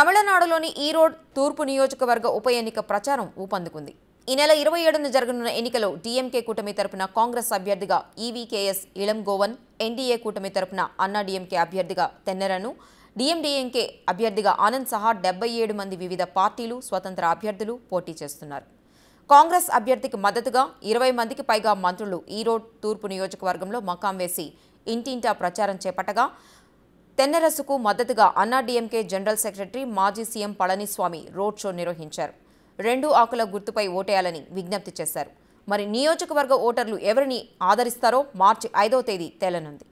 తమిళనాడులోని ఈరోడ్ తూర్పు నియోజకవర్గ ఉప ఎన్నిక ప్రచారం ఊపందుకుంది ఈ నెల ఇరవై ఏడున జరగనున్న ఎన్నికలో డీఎంకే కూటమి తరపున కాంగ్రెస్ అభ్యర్థిగా ఈవీకేఎస్ ఇళం గోవన్ ఎన్డీఏ కూటమి తరపున అన్నా డీఎంకే అభ్యర్థిగా తెన్నెరను డీఎండీఎంకే అభ్యర్థిగా ఆనంద్ సహా డెబ్బై ఏడు మంది వివిధ పార్టీలు స్వతంత్ర అభ్యర్థులు పోటీ చేస్తున్నారు కాంగ్రెస్ అభ్యర్థికి మద్దతుగా ఇరవై మందికి పైగా మంత్రులు ఈరోడ్ తూర్పు నియోజకవర్గంలో మకాం వేసి ఇంటింటా ప్రచారం చేపట్టగా తెన్నెరసుకు మద్దతుగా అన్నాడీఎంకే జనరల్ సెక్రటరీ మాజీ సీఎం పళనిస్వామి రోడ్ షో నిర్వహించారు రెండు ఆకుల గుర్తుపై ఓటేయాలని విజ్ఞప్తి చేశారు మరి నియోజకవర్గ ఓటర్లు ఎవరిని ఆదరిస్తారో మార్చి ఐదో తేదీ తేలనుంది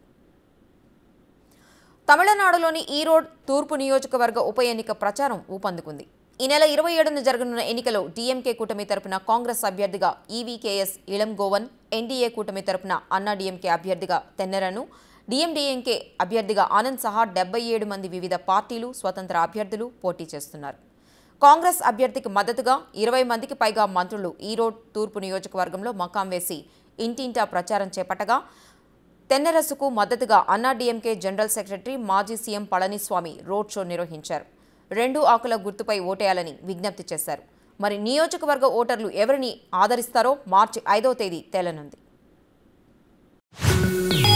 తమిళనాడులోని ఈరోడ్ తూర్పు నియోజకవర్గ ఉప ఎన్నిక ప్రచారం ఊపందుకుంది ఈ నెల ఇరవై ఏడున జరగనున్న ఎన్నికలో డీఎంకే కూటమి తరపున కాంగ్రెస్ అభ్యర్థిగా ఈవీకేఎస్ ఇళంగోవన్ ఎన్డీఏ కూటమి తరపున అన్నాడీఎంకే అభ్యర్థిగా తెన్నెరను డిఎండిఎంకే అభ్యర్థిగా ఆనంద్ సహా డెబ్బై ఏడు మంది వివిధ పార్టీలు స్వతంత్ర అభ్యర్థులు పోటీ చేస్తున్నారు కాంగ్రెస్ అభ్యర్థికి మద్దతుగా ఇరవై మందికి పైగా మంత్రులు ఈరోడ్ తూర్పు నియోజకవర్గంలో మకాం వేసి ఇంటింటా ప్రచారం చేపట్టగా తెన్నెరసుకు మద్దతుగా అన్నాడీఎంకే జనరల్ సెక్రటరీ మాజీ సీఎం పళనిస్వామి రోడ్ షో నిర్వహించారు రెండు ఆకుల గుర్తుపై ఓటేయాలని విజ్ఞప్తి చేశారు మరి నియోజకవర్గ ఓటర్లు ఎవరిని ఆదరిస్తారో మార్చి ఐదో తేదీ తేలనుంది